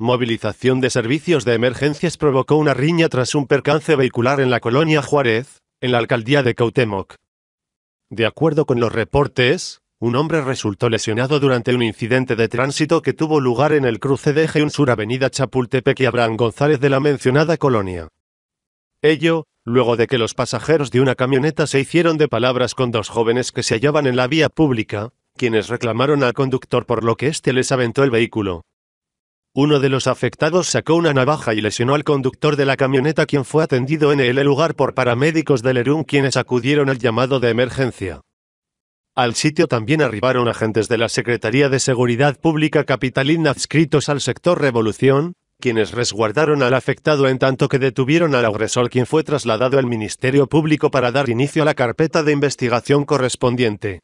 Movilización de servicios de emergencias provocó una riña tras un percance vehicular en la colonia Juárez, en la alcaldía de Cautemoc. De acuerdo con los reportes, un hombre resultó lesionado durante un incidente de tránsito que tuvo lugar en el cruce de Eje Sur Avenida Chapultepec y Abraham González de la mencionada colonia. Ello, luego de que los pasajeros de una camioneta se hicieron de palabras con dos jóvenes que se hallaban en la vía pública, quienes reclamaron al conductor por lo que éste les aventó el vehículo. Uno de los afectados sacó una navaja y lesionó al conductor de la camioneta quien fue atendido en el lugar por paramédicos del ERUM quienes acudieron al llamado de emergencia. Al sitio también arribaron agentes de la Secretaría de Seguridad Pública Capitalina adscritos al sector Revolución, quienes resguardaron al afectado en tanto que detuvieron al agresor quien fue trasladado al Ministerio Público para dar inicio a la carpeta de investigación correspondiente.